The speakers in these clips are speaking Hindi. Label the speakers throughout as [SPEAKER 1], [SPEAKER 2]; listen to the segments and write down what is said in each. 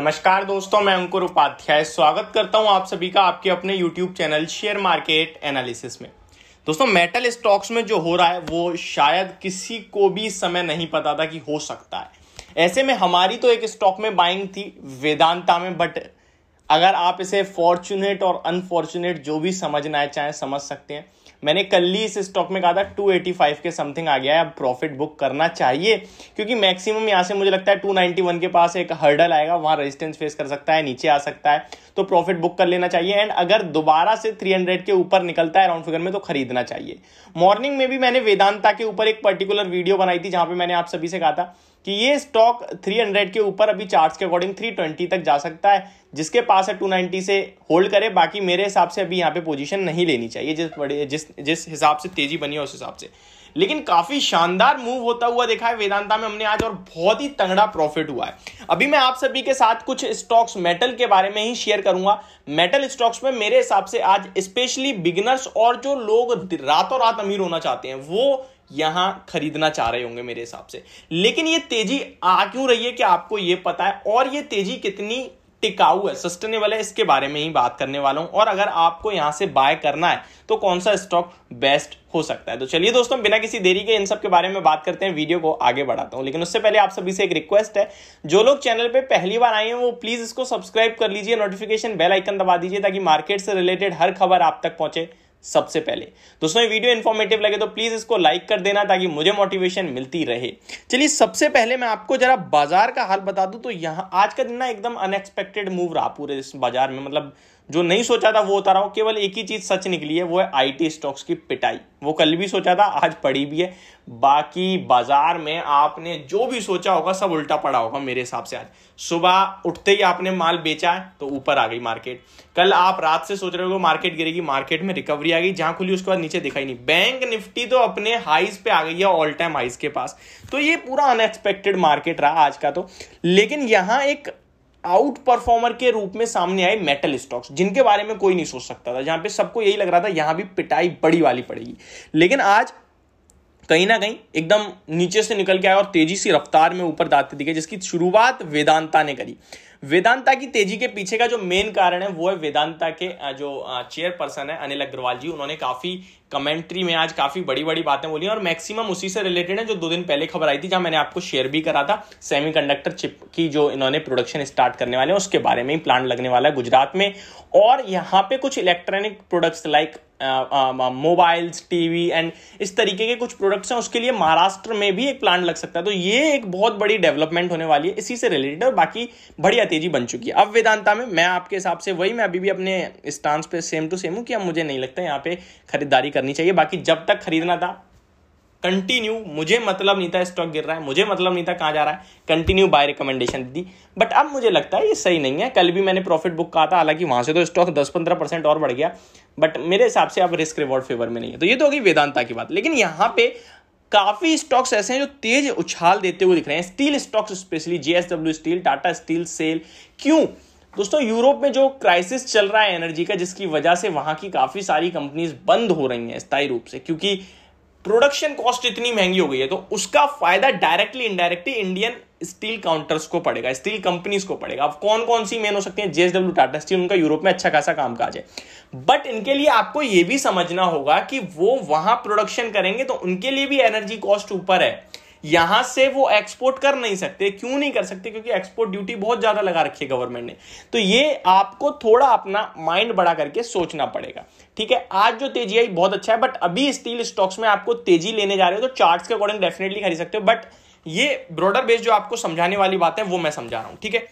[SPEAKER 1] नमस्कार दोस्तों मैं अंकुर उपाध्याय स्वागत करता हूं आप सभी का आपके अपने YouTube channel share market analysis में दोस्तों मेटल स्टॉक्स में जो हो रहा है वो शायद किसी को भी समय नहीं पता था कि हो सकता है ऐसे में हमारी तो एक स्टॉक में बाइंग थी वेदांता में बट अगर आप इसे फॉर्चुनेट और अनफॉर्चुनेट जो भी समझना है चाहे समझ सकते हैं मैंने कल ही इस स्टॉक में कहा था 285 के समथिंग आ गया है अब प्रॉफिट बुक करना चाहिए क्योंकि मैक्सिमम यहाँ से मुझे लगता है 291 के पास एक हर्डल आएगा वहाँ रेजिस्टेंस फेस कर सकता है नीचे आ सकता है तो प्रॉफिट बुक कर लेना चाहिए एंड अगर दोबारा से 300 के ऊपर निकलता है राउंड फिगर में तो खरीदना चाहिए मॉर्निंग में भी मैंने वेदांता के ऊपर एक पर्टिकुलर वीडियो बनाई थी जहां पर मैंने आप सभी से कहा था कि ये स्टॉक 300 के ऊपर अभी चार्ट्स के अकॉर्डिंग 320 तक जा सकता है जिसके पास है 290 से होल्ड करे बाकी मेरे हिसाब से अभी यहाँ पे पोजीशन नहीं लेनी चाहिए जिस बड़े जिस जिस हिसाब से तेजी बनी है उस हिसाब से लेकिन काफी शानदार मूव होता हुआ देखा है वेदांता में हमने आज और बहुत ही तंगड़ा प्रॉफिट हुआ है अभी मैं आप सभी के साथ कुछ स्टॉक्स मेटल के बारे में ही शेयर करूंगा मेटल स्टॉक्स में मेरे हिसाब से आज स्पेशली बिगनर्स और जो लोग रातों रात अमीर होना चाहते हैं वो यहां खरीदना चाह रहे होंगे मेरे हिसाब से लेकिन ये तेजी आ क्यों रही है कि आपको ये पता है और ये तेजी कितनी टिकाऊ है सस्टेनेबल है इसके बारे में ही बात करने वाला हूं और अगर आपको यहां से बाय करना है तो कौन सा स्टॉक बेस्ट हो सकता है तो चलिए दोस्तों बिना किसी देरी के इन सब के बारे में बात करते हैं वीडियो को आगे बढ़ाता हूं लेकिन उससे पहले आप सभी से एक रिक्वेस्ट है जो लोग चैनल पे पहली बार आए हैं वो प्लीज इसको सब्सक्राइब कर लीजिए नोटिफिकेशन बेल आइकन दबा दीजिए ताकि मार्केट से रिलेटेड हर खबर आप तक पहुंचे सबसे पहले दोस्तों ये वीडियो इन्फॉर्मेटिव लगे तो प्लीज इसको लाइक कर देना ताकि मुझे मोटिवेशन मिलती रहे चलिए सबसे पहले मैं आपको जरा बाजार का हाल बता दूं तो यहां आज का दिन ना एकदम अनएक्सपेक्टेड मूव रहा पूरे इस बाजार में मतलब जो नहीं सोचा था वो रहा हूँ केवल एक ही चीज़ सच निकली है वो है आईटी स्टॉक्स की पिटाई वो कल भी सोचा था आज पड़ी भी है बाकी बाजार में आपने जो भी सोचा होगा सब उल्टा पड़ा होगा मेरे हिसाब से आज सुबह उठते ही आपने माल बेचा है तो ऊपर आ गई मार्केट कल आप रात से सोच रहे हो मार्केट गिरेगी मार्केट में रिकवरी आ गई जहां खुली उसके बाद नीचे दिखाई नहीं बैंक निफ्टी तो अपने हाइस पे आ गई है ऑल टाइम हाइस के पास तो ये पूरा अनएक्सपेक्टेड मार्केट रहा आज का तो लेकिन यहां एक आउट परफॉर्मर के रूप में सामने आए मेटल स्टॉक्स जिनके बारे में कोई नहीं सोच सकता था जहां पे सबको यही लग रहा था यहां भी पिटाई बड़ी वाली पड़ेगी लेकिन आज कहीं ना कहीं एकदम नीचे से निकल के आया और तेजी से रफ्तार में ऊपर दाते दिखे जिसकी शुरुआत वेदांता ने करी वेदांता की तेजी के पीछे का जो मेन कारण है वो है वेदांता के जो चेयरपर्सन है अनिल अग्रवाल जी उन्होंने काफी कमेंट्री में आज काफी बड़ी बड़ी बातें बोली और मैक्सिमम उसी से रिलेटेड है जो दो दिन पहले खबर आई थी जहां मैंने आपको शेयर भी करा था सेमीकंडक्टर चिप की जो इन्होंने प्रोडक्शन स्टार्ट करने वाले हैं उसके बारे में ही प्लांट लगने वाला है गुजरात में और यहाँ पे कुछ electronic products like mobiles TV and इस तरीके के कुछ प्रोडक्ट्स हैं उसके लिए महाराष्ट्र में भी एक प्लांट लग सकता है तो ये एक बहुत बड़ी डेवलपमेंट होने वाली है इसी से रिलेटेड और बाकी बड़ी तेजी बन चुकी है अब वेदांता में मैं आपके हिसाब से वही मैं अभी भी अपने स्टांस पे सेम टू सेम हूं कि अब मुझे नहीं लगता यहाँ पे खरीदारी करनी चाहिए बाकी जब तक खरीदना था कंटिन्यू मुझे मतलब नहीं था स्टॉक गिर रहा है मुझे मतलब नहीं था कहाँ जा रहा है कंटिन्यू बाय रिकमेंडेशन दी बट अब मुझे लगता है ये सही नहीं है कल भी मैंने प्रॉफिट बुक कहा था हालांकि वहां से तो स्टॉक दस पंद्रह परसेंट और बढ़ गया बट मेरे हिसाब से अब रिस्क रिवॉर्ड फेवर में नहीं है तो ये तो होगी वेदांता की बात लेकिन यहाँ पे काफी स्टॉक्स ऐसे हैं जो तेज उछाल देते हुए दिख रहे हैं steel stocks specially JSW steel Tata steel SAIL क्यों दोस्तों यूरोप में जो क्राइसिस चल रहा है एनर्जी का जिसकी वजह से वहां की काफी सारी कंपनीज बंद हो रही हैं स्थायी रूप से क्योंकि प्रोडक्शन कॉस्ट इतनी महंगी हो गई है तो उसका फायदा directly indirectly Indian steel counters को पड़ेगा स्टील कंपनीज को पड़ेगा अब कौन कौन सी मेन हो सकती है जेएसडब्ल्यू टाटा स्टील उनका यूरोप में अच्छा खासा काम काज है बट इनके लिए आपको यह भी समझना होगा कि वो वहां प्रोडक्शन करेंगे तो उनके लिए भी एनर्जी कॉस्ट ऊपर है यहां से वो एक्सपोर्ट कर नहीं सकते क्यों नहीं कर सकते क्योंकि एक्सपोर्ट ड्यूटी बहुत ज्यादा लगा रखी है गवर्नमेंट ने तो ये आपको थोड़ा अपना माइंड बड़ा करके सोचना पड़ेगा ठीक है आज जो तेजी आई बहुत अच्छा है बट अभी स्टील स्टॉक्स में आपको तेजी लेने जा रहे हो तो चार्ट्स के अकॉर्डिंग डेफिनेटली खरीद सकते हो बट ये ब्रॉडर बेस जो आपको समझाने वाली बात है वो मैं समझा रहा हूं ठीक है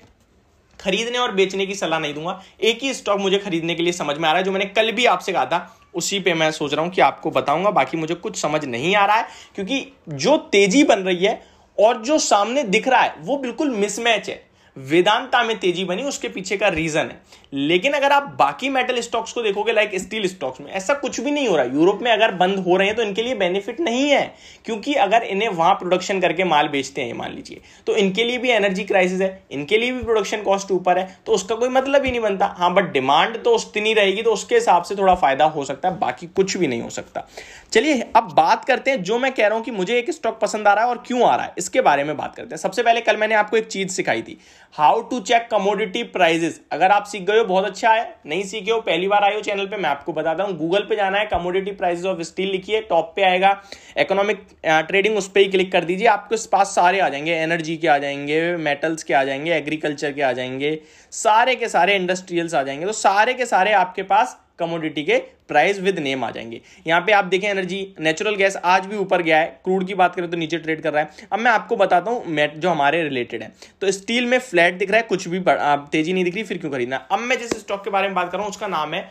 [SPEAKER 1] खरीदने और बेचने की सलाह नहीं दूंगा एक ही स्टॉक मुझे खरीदने के लिए समझ में आ रहा है जो मैंने कल भी आपसे कहा था उसी पे मैं सोच रहा हूं कि आपको बताऊंगा बाकी मुझे कुछ समझ नहीं आ रहा है क्योंकि जो तेजी बन रही है और जो सामने दिख रहा है वो बिल्कुल मिसमैच है वेदांता में तेजी बनी उसके पीछे का रीजन है लेकिन अगर आप बाकी मेटल स्टॉक्स को देखोगे लाइक स्टील स्टॉक्स में ऐसा कुछ भी नहीं हो रहा यूरोप में अगर बंद हो रहे हैं तो इनके लिए बेनिफिट नहीं है क्योंकि अगर इन्हें वहां प्रोडक्शन करके माल बेचते हैं मान लीजिए तो इनके लिए भी एनर्जी क्राइसिस है इनके लिए भी प्रोडक्शन कॉस्ट ऊपर है तो उसका कोई मतलब ही नहीं बनता हाँ बट डिमांड तो उतनी रहेगी तो उसके हिसाब से थोड़ा फायदा हो सकता है बाकी कुछ भी नहीं हो सकता चलिए अब बात करते हैं जो मैं कह रहा हूं कि मुझे एक स्टॉक पसंद आ रहा है और क्यों आ रहा है इसके बारे में बात करते हैं सबसे पहले कल मैंने आपको एक चीज सिखाई थी how to check commodity prices अगर आप सीख गए हो बहुत अच्छा है नहीं सीखे हो पहली बार आए हो चैनल पे मैं आपको बताता हूँ गूगल पे जाना है कमोडिटी प्राइजेस ऑफ स्टील लिखिए टॉप पे आएगा इकोनॉमिक ट्रेडिंग उस पर ही क्लिक कर दीजिए आपके पास सारे आ जाएंगे एनर्जी के आ जाएंगे मेटल्स के आ जाएंगे एग्रीकल्चर के आ जाएंगे सारे के सारे इंडस्ट्रियल्स आ जाएंगे तो सारे के सारे आपके पास कमोडिटी के प्राइस विद नेम आ जाएंगे यहाँ पे आप देखें एनर्जी नेचुरल गैस आज भी ऊपर गया है क्रूड की बात करें तो नीचे ट्रेड कर रहा है अब मैं आपको बताता हूँ मेट जो हमारे रिलेटेड है तो स्टील में फ्लैट दिख रहा है कुछ भी तेजी नहीं दिख रही फिर क्यों खरीदना अब मैं जिस स्टॉक के बारे में बात कर रहा हूँ उसका नाम है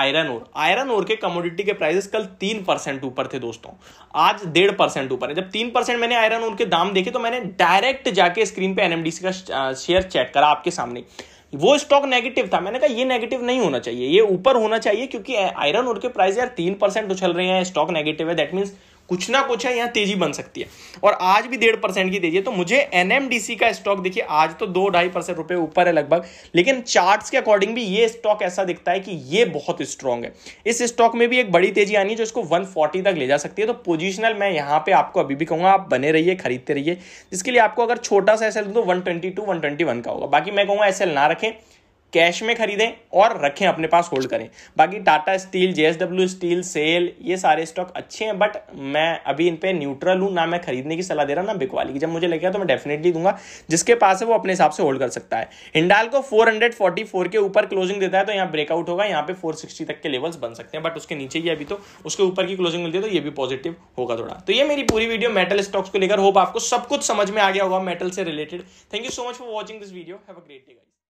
[SPEAKER 1] आयरन ओर आयरन ओर के कमोडिटी के प्राइसेस कल तीन परसेंट ऊपर थे दोस्तों आज डेढ़ परसेंट ऊपर है जब तीन परसेंट मैंने आयरन ओर के दाम देखे तो मैंने डायरेक्ट जाके स्क्रीन पे एनएमडीसी का शेयर चेक करा आपके सामने वो स्टॉक नेगेटिव था मैंने कहा ये नेगेटिव नहीं होना चाहिए ये ऊपर होना चाहिए क्योंकि आयरन और के प्राइस यार तीन परसेंट उछल रहे हैं स्टॉक नेगेटिव है दैट मीन्स कुछ ना कुछ है यहाँ तेजी बन सकती है और आज भी डेढ़ परसेंट की तेजी है तो मुझे एनएमडीसी का स्टॉक देखिए आज तो दो ढाई परसेंट रुपए ऊपर है लगभग लेकिन चार्ट्स के अकॉर्डिंग भी ये स्टॉक ऐसा दिखता है कि ये बहुत स्ट्रांग है इस स्टॉक में भी एक बड़ी तेजी आनी है जो इसको वन तक ले जा सकती है तो पोजिशनल मैं यहाँ पे आपको अभी भी कहूँगा आप बने रहिए खरीदते रहिए जिसके लिए आपको अगर छोटा सा एस एल तो वन ट्वेंटी का होगा बाकी मैं कहूँगा एस ना रखें कैश में खरीदें और रखें अपने पास होल्ड करें बाकी Tata steel JSW steel SAIL ये सारे स्टॉक अच्छे हैं बट मैं अभी इन पर न्यूट्रल हूँ ना मैं खरीदने की सलाह दे रहा ना बिकवाली की जब मुझे लगेगा तो मैं डेफिनेटली दूंगा जिसके पास है वो अपने हिसाब से होल्ड कर सकता है हिंडाल को 444 के ऊपर क्लोजिंग देता है तो यहाँ ब्रेकआउट होगा यहाँ पे फोर तक के लेवल्स बन सकते हैं बट उसके नीचे ही अभी तो उसके ऊपर की क्लोजिंग मिलती है तो ये भी पॉजिटिव होगा थोड़ा तो ये मेरी पूरी वीडियो मेटल स्टॉक्स को लेकर होप आपको सब कुछ समझ में आ गया होगा मेटल से related thank you so much for watching this video have a great day guys